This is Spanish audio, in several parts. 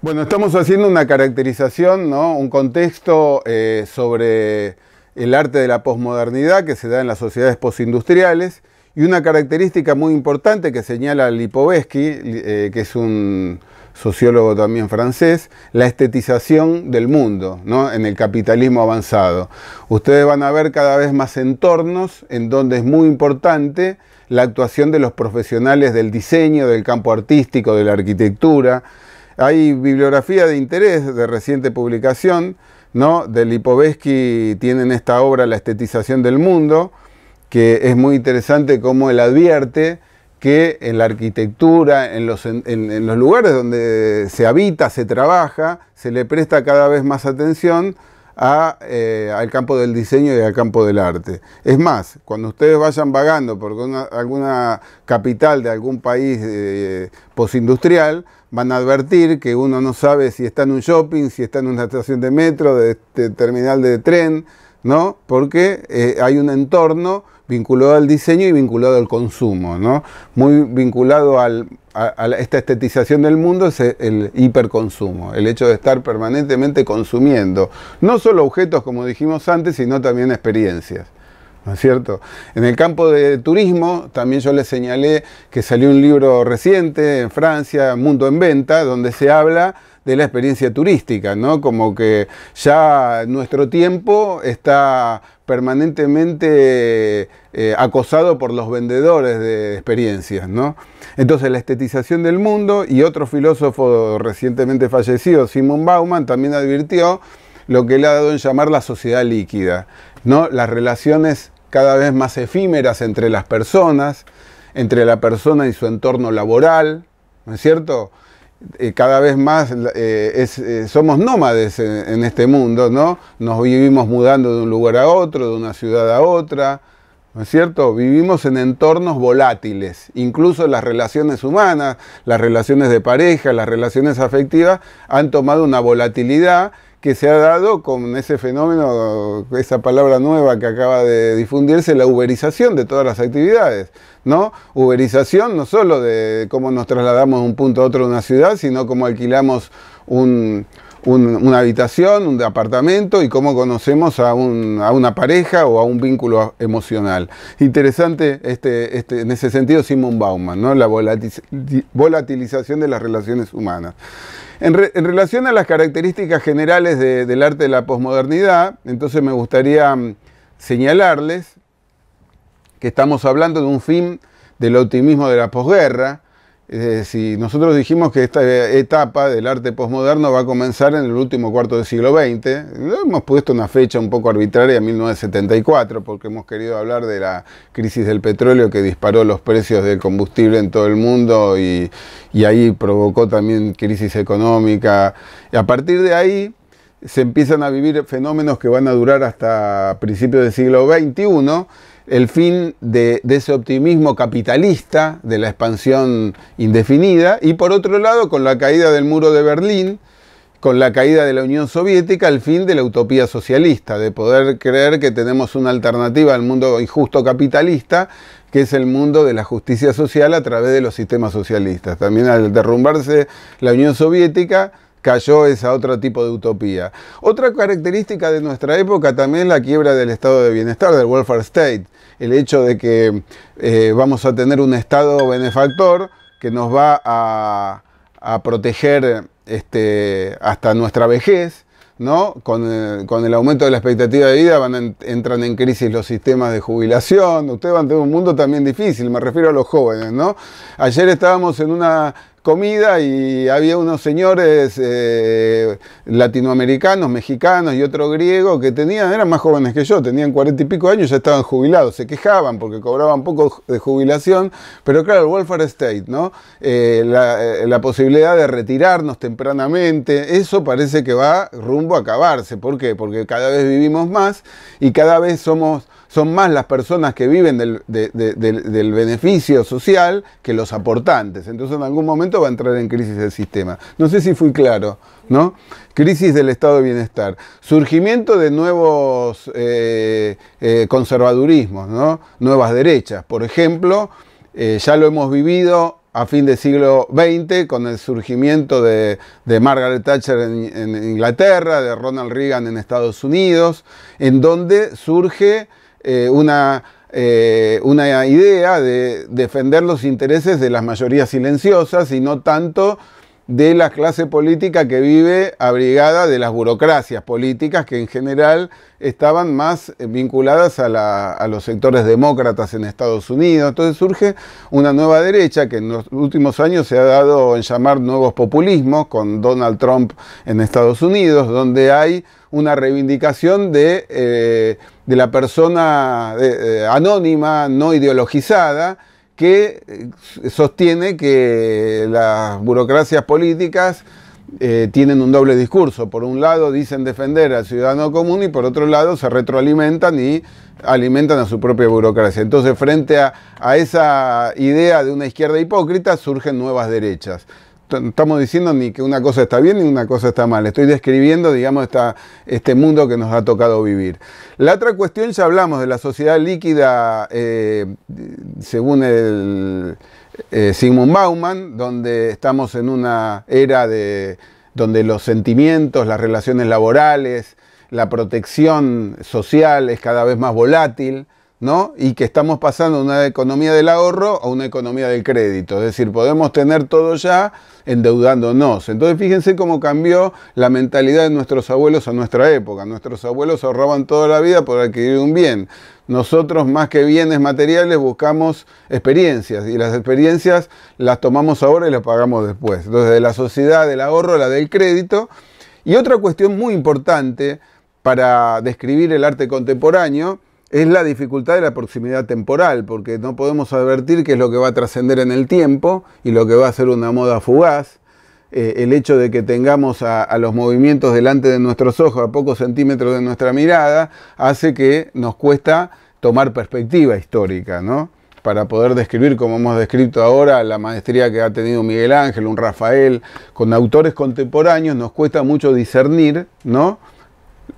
Bueno, estamos haciendo una caracterización, un contexto eh, sobre el arte de la posmodernidad que se da en las sociedades postindustriales y una característica muy importante que señala Lipovetsky, eh, que es un sociólogo también francés, la estetización del mundo en el capitalismo avanzado. Ustedes van a ver cada vez más entornos en donde es muy importante la actuación de los profesionales del diseño, del campo artístico, de la arquitectura, hay bibliografía de interés de reciente publicación, ¿no? De Lipovetsky tienen esta obra La estetización del mundo, que es muy interesante cómo él advierte que en la arquitectura, en los lugares donde se habita, se trabaja, se le presta cada vez más atención a, eh, al campo del diseño y al campo del arte. Es más, cuando ustedes vayan vagando por alguna capital de algún país postindustrial... Eh, posindustrial, van a advertir que uno no sabe si está en un shopping, si está en una estación de metro, de, este terminal de tren, ¿no? Porque eh, hay un entorno vinculado al diseño y vinculado al consumo, ¿no? Muy vinculado a, esta estetización del mundo es el hiperconsumo, el hecho de estar permanentemente consumiendo, no solo objetos como dijimos antes, sino también experiencias. ¿No es cierto? En el campo de turismo, también yo les señalé que salió un libro reciente en Francia, Mundo en Venta, donde se habla de la experiencia turística, ¿no? Como que ya nuestro tiempo está permanentemente eh, acosado por los vendedores de experiencias, ¿no? Entonces la estetización del mundo y otro filósofo recientemente fallecido, Simon Bauman, también advirtió lo que él ha dado en llamar la sociedad líquida, ¿no? Las relaciones cada vez más efímeras entre las personas, entre la persona y su entorno laboral, ¿no es cierto? Eh, cada vez más eh, eh, somos nómades en, en, este mundo, ¿no? Nos vivimos mudando de un lugar a otro, de una ciudad a otra, ¿no es cierto? Vivimos en entornos volátiles, incluso las relaciones humanas, las relaciones de pareja, las relaciones afectivas han tomado una volatilidad que se ha dado con ese fenómeno, esa palabra nueva que acaba de difundirse, la uberización de todas las actividades, ¿no? Uberización no solo de cómo nos trasladamos de un punto a otro de una ciudad, sino cómo alquilamos un, una habitación, un apartamento y cómo conocemos a, una pareja o a un vínculo emocional. Interesante este, este, en ese sentido Simon Bauman, ¿no? la volatilización de las relaciones humanas. En, relación a las características generales del arte de la posmodernidad, entonces me gustaría mm, señalarles que estamos hablando de un fin del optimismo de la posguerra, si nosotros dijimos que esta etapa del arte posmoderno va a comenzar en el último cuarto del siglo XX, hemos puesto una fecha un poco arbitraria, 1974, porque hemos querido hablar de la crisis del petróleo que disparó los precios del combustible en todo el mundo y, y ahí provocó también crisis económica. Y a partir de ahí se empiezan a vivir fenómenos que van a durar hasta principios del siglo XXI el fin de, ese optimismo capitalista, de la expansión indefinida, y por otro lado, con la caída del muro de Berlín, con la caída de la Unión Soviética, el fin de la utopía socialista, de poder creer que tenemos una alternativa al mundo injusto capitalista, que es el mundo de la justicia social a través de los sistemas socialistas. También al derrumbarse la Unión Soviética, cayó esa otro tipo de utopía. Otra característica de nuestra época también es la quiebra del estado de bienestar, del welfare state, el hecho de que eh, vamos a tener un estado benefactor que nos va a, proteger este, hasta nuestra vejez, ¿no? Eh, con, el aumento de la expectativa de vida van entran en crisis los sistemas de jubilación. Ustedes van a tener un mundo también difícil, me refiero a los jóvenes, ¿no? Ayer estábamos en una comida y había unos señores eh, latinoamericanos, mexicanos y otro griego que tenían, eran más jóvenes que yo, tenían cuarenta y pico años, ya estaban jubilados, se quejaban porque cobraban poco de jubilación, pero claro, el welfare state, ¿no? Eh, la, eh, la, posibilidad de retirarnos tempranamente, eso parece que va rumbo a acabarse. ¿Por qué? Porque cada vez vivimos más y cada vez somos son más las personas que viven del, beneficio social que los aportantes. Entonces en algún momento va a entrar en crisis el sistema. No sé si fui claro, ¿no? Crisis del estado de bienestar. Surgimiento de nuevos eh, eh, conservadurismos, ¿no? Nuevas derechas. Por ejemplo, eh, ya lo hemos vivido a fin del siglo XX, con el surgimiento de, de Margaret Thatcher en, Inglaterra, de Ronald Reagan en Estados Unidos, en donde surge eh, una, eh, una, idea de defender los intereses de las mayorías silenciosas y no tanto de la clase política que vive abrigada de las burocracias políticas que en general estaban más eh, vinculadas a, los sectores demócratas en Estados Unidos. Entonces surge una nueva derecha que en los últimos años se ha dado en llamar nuevos populismos con Donald Trump en Estados Unidos, donde hay una reivindicación de de la persona eh, eh, anónima, no ideologizada, que eh, sostiene que las burocracias políticas tienen un doble discurso. Por un lado dicen defender al ciudadano común y por otro lado se retroalimentan y alimentan a su propia burocracia. Entonces frente a esa idea de una izquierda hipócrita surgen nuevas derechas estamos diciendo ni que una cosa está bien ni una cosa está mal. Estoy describiendo, digamos, este mundo que nos ha tocado vivir. La otra cuestión, ya hablamos de la sociedad líquida, eh, según el eh, Sigmund Bauman, donde estamos en una era donde los sentimientos, las relaciones laborales, la protección social es cada vez más volátil y que estamos pasando de una economía del ahorro a una economía del crédito. Es decir, podemos tener todo ya endeudándonos. Entonces fíjense cómo cambió la mentalidad de nuestros abuelos a nuestra época. Nuestros abuelos ahorraban toda la vida por adquirir un bien. Nosotros más que bienes materiales buscamos experiencias y las experiencias las tomamos ahora y las pagamos después. Entonces de la sociedad del ahorro, a la del crédito. Y otra cuestión muy importante para describir el arte contemporáneo, es la dificultad de la proximidad temporal, porque no podemos advertir qué es lo que va a trascender en el tiempo y lo que va a ser una moda fugaz. Eh, el hecho de que tengamos a, a, los movimientos delante de nuestros ojos, a pocos centímetros de nuestra mirada, hace que nos cuesta tomar perspectiva histórica, ¿no? Para poder describir, como hemos descrito ahora, la maestría que ha tenido Miguel Ángel, un Rafael, con autores contemporáneos, nos cuesta mucho discernir, ¿no?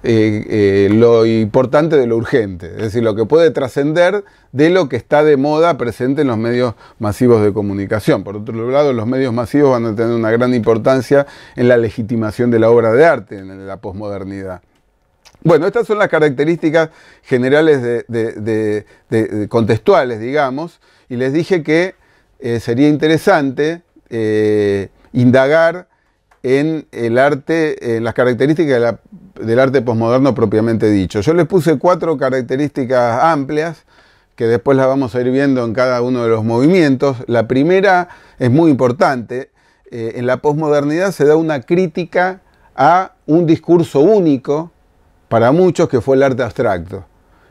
Eh, eh, lo importante de lo urgente, es decir, lo que puede trascender de lo que está de moda presente en los medios masivos de comunicación. Por otro lado, los medios masivos van a tener una gran importancia en la legitimación de la obra de arte, en la posmodernidad. Bueno, estas son las características generales de, contextuales, digamos, y les dije que eh, sería interesante indagar en el arte, en las características de la del arte posmoderno propiamente dicho. Yo les puse cuatro características amplias que después las vamos a ir viendo en cada uno de los movimientos. La primera es muy importante. Eh, en la posmodernidad se da una crítica a un discurso único para muchos que fue el arte abstracto.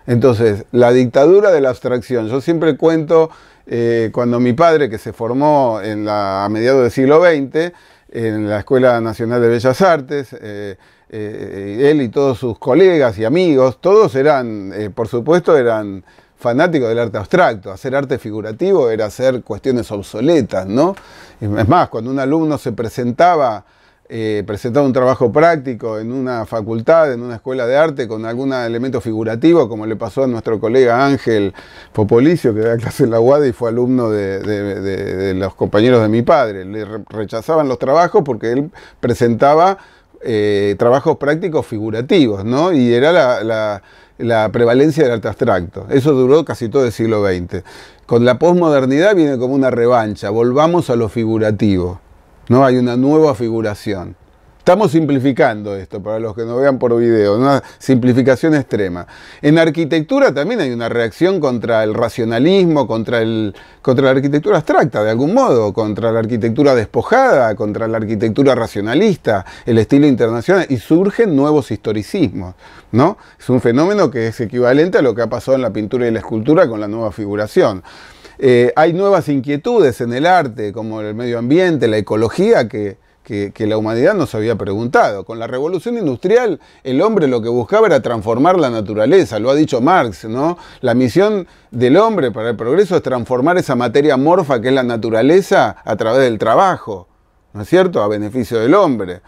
Entonces, la dictadura de la abstracción. Yo siempre cuento eh, cuando mi padre, que se formó en la, a mediados del siglo XX en la Escuela Nacional de Bellas Artes, eh, eh, él y todos sus colegas y amigos, todos eran, eh, por supuesto, eran fanáticos del arte abstracto. Hacer arte figurativo era hacer cuestiones obsoletas, ¿no? Es más, cuando un alumno se presentaba, eh, presentaba un trabajo práctico en una facultad, en una escuela de arte, con algún elemento figurativo, como le pasó a nuestro colega Ángel Popolicio, que da clase en la UAD y fue alumno de los compañeros de mi padre. Le rechazaban los trabajos porque él presentaba eh, trabajos prácticos figurativos, ¿no? Y era la, prevalencia del arte abstracto. Eso duró casi todo el siglo XX. Con la posmodernidad viene como una revancha, volvamos a lo figurativo, ¿no? Hay una nueva figuración. Estamos simplificando esto para los que nos vean por video, una simplificación extrema. En arquitectura también hay una reacción contra el racionalismo, contra, el, contra la arquitectura abstracta, de algún modo, contra la arquitectura despojada, contra la arquitectura racionalista, el estilo internacional, y surgen nuevos historicismos. ¿no? Es un fenómeno que es equivalente a lo que ha pasado en la pintura y la escultura con la nueva figuración. Eh, hay nuevas inquietudes en el arte, como el medio ambiente, la ecología, que que, la humanidad nos había preguntado. Con la revolución industrial, el hombre lo que buscaba era transformar la naturaleza, lo ha dicho Marx, ¿no? La misión del hombre para el progreso es transformar esa materia morfa que es la naturaleza a través del trabajo, ¿no es cierto? A beneficio del hombre.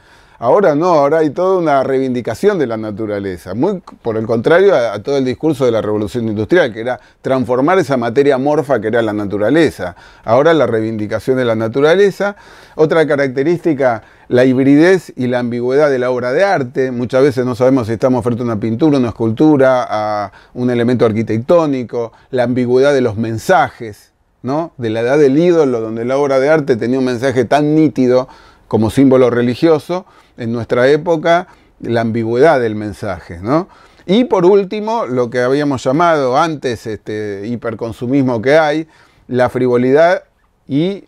Ahora no, ahora hay toda una reivindicación de la naturaleza, muy por el contrario a, todo el discurso de la revolución industrial, que era transformar esa materia morfa que era la naturaleza. Ahora la reivindicación de la naturaleza, otra característica la hibridez y la ambigüedad de la obra de arte. Muchas veces no sabemos si estamos frente a una pintura, una escultura, a un elemento arquitectónico, la ambigüedad de los mensajes, ¿no? De la edad del ídolo, donde la obra de arte tenía un mensaje tan nítido como símbolo religioso en nuestra época la ambigüedad del mensaje. ¿no? Y por último, lo que habíamos llamado antes este hiperconsumismo que hay, la frivolidad y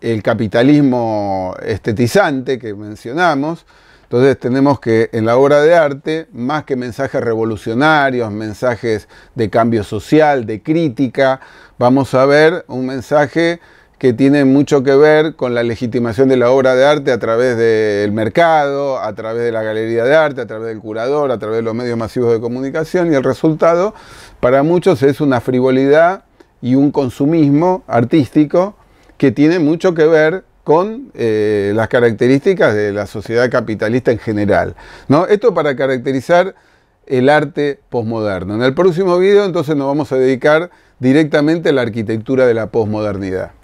el capitalismo estetizante que mencionamos. Entonces tenemos que en la obra de arte, más que mensajes revolucionarios, mensajes de cambio social, de crítica, vamos a ver un mensaje que tiene mucho que ver con la legitimación de la obra de arte a través del mercado, a través de la galería de arte, a través del curador, a través de los medios masivos de comunicación y el resultado para muchos es una frivolidad y un consumismo artístico que tiene mucho que ver con eh, las características de la sociedad capitalista en general. ¿no? Esto para caracterizar el arte posmoderno. En el próximo video entonces nos vamos a dedicar directamente a la arquitectura de la posmodernidad.